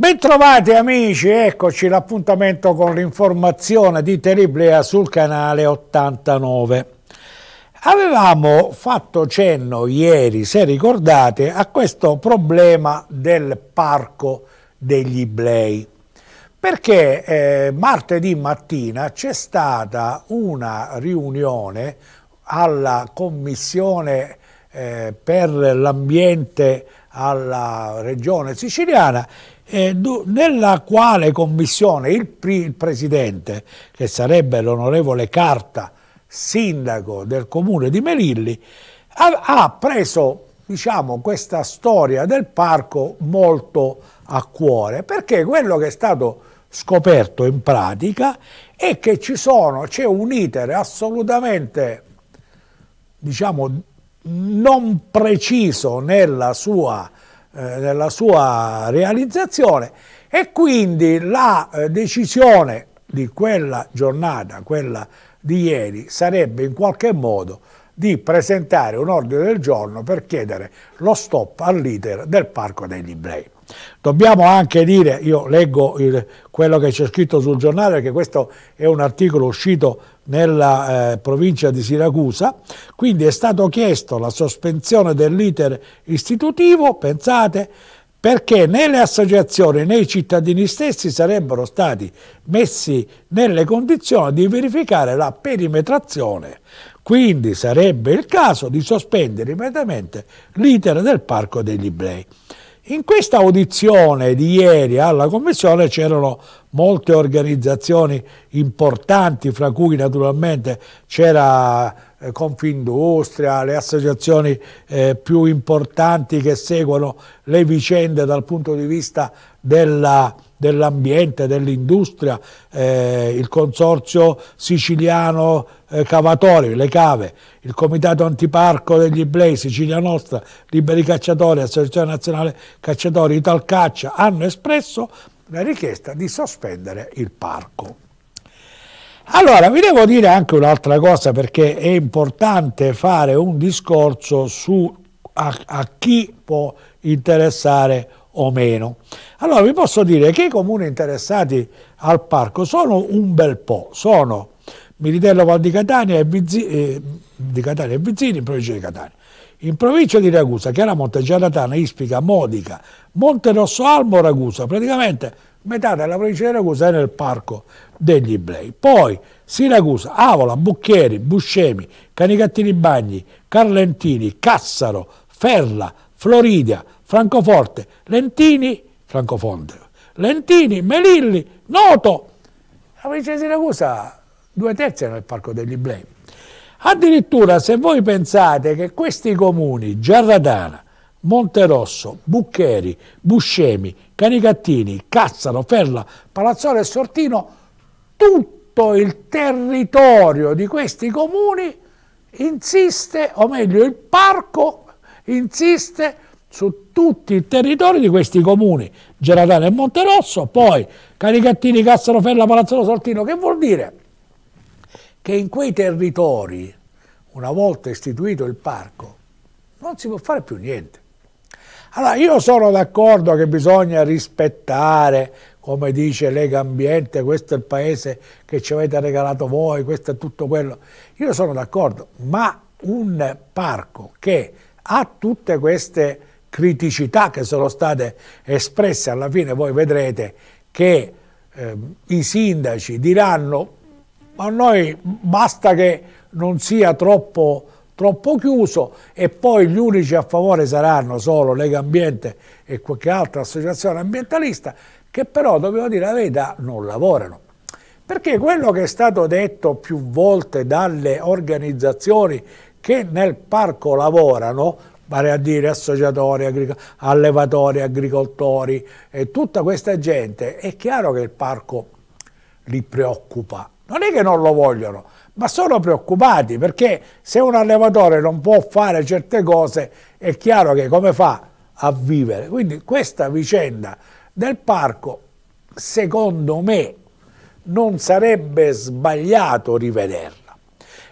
Bentrovati amici, eccoci l'appuntamento con l'informazione di Terriblea sul canale 89. Avevamo fatto cenno ieri, se ricordate, a questo problema del parco degli Iblei, perché eh, martedì mattina c'è stata una riunione alla Commissione eh, per l'Ambiente alla Regione Siciliana eh, nella quale commissione il, il presidente, che sarebbe l'onorevole Carta, sindaco del comune di Melilli, ha, ha preso diciamo, questa storia del parco molto a cuore, perché quello che è stato scoperto in pratica è che c'è un iter assolutamente, diciamo, non preciso nella sua della eh, sua realizzazione e quindi la eh, decisione di quella giornata, quella di ieri, sarebbe in qualche modo di presentare un ordine del giorno per chiedere lo stop all'iter del Parco degli Iblei. Dobbiamo anche dire, io leggo il, quello che c'è scritto sul giornale, perché questo è un articolo uscito nella eh, provincia di Siracusa, quindi è stato chiesto la sospensione dell'iter istitutivo, pensate, perché né le associazioni né i cittadini stessi sarebbero stati messi nelle condizioni di verificare la perimetrazione. Quindi sarebbe il caso di sospendere immediatamente l'iter del Parco degli Iblei. In questa audizione di ieri alla Commissione c'erano molte organizzazioni importanti, fra cui naturalmente c'era eh, Confindustria, le associazioni eh, più importanti che seguono le vicende dal punto di vista della dell'ambiente, dell'industria, eh, il consorzio siciliano eh, cavatori, le cave, il comitato antiparco degli Iblei, Sicilia Nostra, Liberi Cacciatori, Associazione Nazionale Cacciatori, Italcaccia, hanno espresso la richiesta di sospendere il parco. Allora, vi devo dire anche un'altra cosa perché è importante fare un discorso su a, a chi può interessare o meno. Allora vi posso dire che i comuni interessati al parco sono un bel po', sono Militello Val di Catania e Vizzini, eh, di Catania e Vizzini in provincia di Catania. In provincia di Ragusa, Chiaramonte, Giaratana, Ispica, Modica, Monte Rosso Almo, Ragusa, praticamente metà della provincia di Ragusa è nel parco degli Iblei. Poi Siracusa, Avola, Bucchieri, Buscemi, Canicattini Bagni, Carlentini, Cassaro, Ferla, Floridia, Francoforte, Lentini, Francofonte, Lentini, Melilli, Noto. La provincia di Siracusa due terzi era nel Parco degli Blemi. Addirittura se voi pensate che questi comuni, Giarradana, Monterosso, Buccheri, Buscemi, Canicattini, Cassano, Ferla, Palazzolo e Sortino, tutto il territorio di questi comuni insiste, o meglio il parco insiste su tutti i territori di questi comuni, Geratano e Monterosso, poi Caricattini, Castelofella, Palazzolo Soltino, che vuol dire che in quei territori, una volta istituito il parco, non si può fare più niente. Allora io sono d'accordo che bisogna rispettare, come dice Lega Ambiente, questo è il paese che ci avete regalato voi, questo è tutto quello. Io sono d'accordo, ma un parco che ha tutte queste criticità che sono state espresse, alla fine voi vedrete che eh, i sindaci diranno ma noi basta che non sia troppo, troppo, chiuso e poi gli unici a favore saranno solo Lega Ambiente e qualche altra associazione ambientalista che però, dobbiamo dire la verità, non lavorano. Perché quello che è stato detto più volte dalle organizzazioni che nel parco lavorano, vale a dire associatori, agric allevatori, agricoltori e tutta questa gente, è chiaro che il parco li preoccupa. Non è che non lo vogliono, ma sono preoccupati perché se un allevatore non può fare certe cose è chiaro che come fa a vivere. Quindi questa vicenda del parco, secondo me, non sarebbe sbagliato rivederla.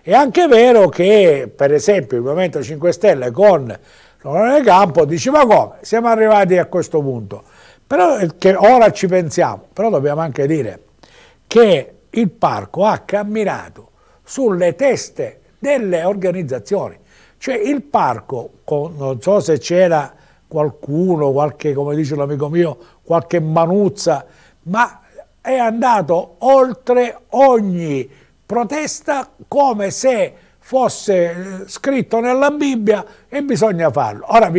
È anche vero che, per esempio, il Movimento 5 Stelle con l'Onore Campo diceva come, siamo arrivati a questo punto. Però che ora ci pensiamo, però dobbiamo anche dire che il parco ha camminato sulle teste delle organizzazioni. Cioè il parco, non so se c'era qualcuno, qualche, come dice l'amico mio, qualche manuzza, ma è andato oltre ogni protesta come se fosse eh, scritto nella Bibbia e bisogna farlo. Ora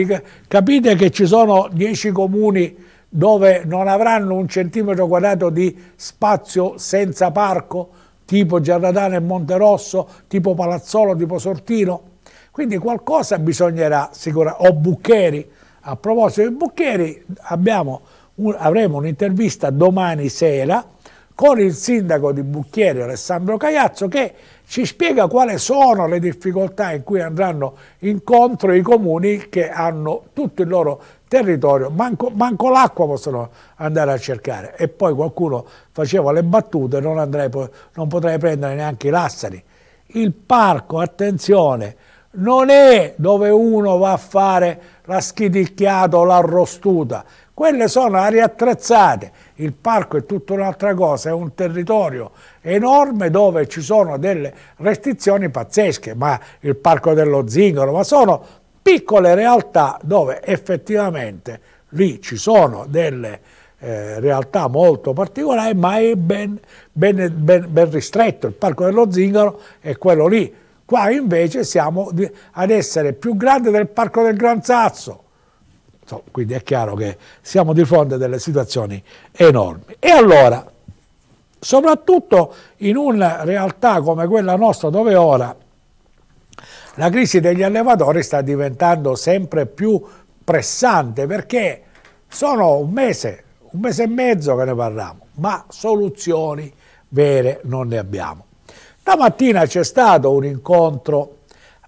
capite che ci sono dieci comuni dove non avranno un centimetro quadrato di spazio senza parco, tipo Giardatana e Monterosso, tipo Palazzolo, tipo Sortino. Quindi qualcosa bisognerà sicuramente, o Buccheri. A proposito di Buccheri abbiamo, avremo un'intervista domani sera con il sindaco di Bucchieri Alessandro Cagliazzo che ci spiega quali sono le difficoltà in cui andranno incontro i comuni che hanno tutto il loro territorio, manco, manco l'acqua possono andare a cercare e poi qualcuno faceva le battute, non, andrei, non potrei prendere neanche i Lassari. Il parco, attenzione, non è dove uno va a fare la schiticchiata o l'arrostuta, quelle sono aree attrezzate, il parco è tutta un'altra cosa, è un territorio enorme dove ci sono delle restrizioni pazzesche, ma il parco dello zingaro, ma sono piccole realtà dove effettivamente lì ci sono delle eh, realtà molto particolari, ma è ben, ben, ben, ben ristretto, il parco dello zingaro è quello lì. Qua invece siamo ad essere più grande del parco del Gran Sasso, quindi è chiaro che siamo di fronte a delle situazioni enormi. E allora, soprattutto in una realtà come quella nostra dove ora la crisi degli allevatori sta diventando sempre più pressante perché sono un mese, un mese e mezzo che ne parliamo, ma soluzioni vere non ne abbiamo. Stamattina c'è stato un incontro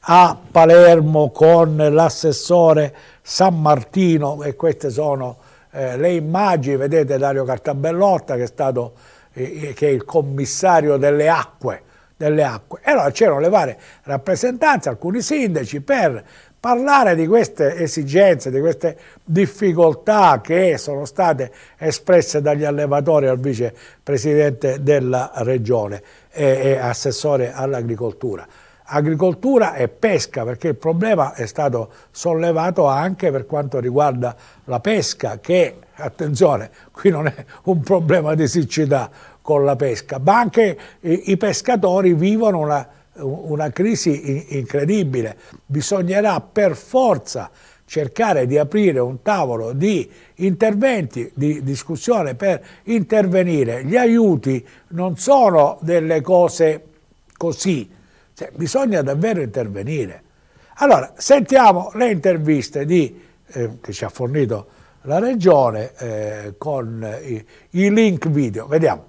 a Palermo con l'assessore San Martino e queste sono eh, le immagini, vedete Dario Cartabellotta che è stato eh, eh, che è il commissario delle acque, delle acque. E allora c'erano le varie rappresentanze, alcuni sindaci per parlare di queste esigenze, di queste difficoltà che sono state espresse dagli allevatori al vicepresidente della regione e, e assessore all'agricoltura agricoltura e pesca, perché il problema è stato sollevato anche per quanto riguarda la pesca, che, attenzione, qui non è un problema di siccità con la pesca, ma anche i, pescatori vivono una, una crisi incredibile. Bisognerà per forza cercare di aprire un tavolo di interventi, di discussione per intervenire. Gli aiuti non sono delle cose così, cioè, bisogna davvero intervenire. Allora, sentiamo le interviste di, eh, che ci ha fornito la Regione eh, con i, i link video. Vediamo.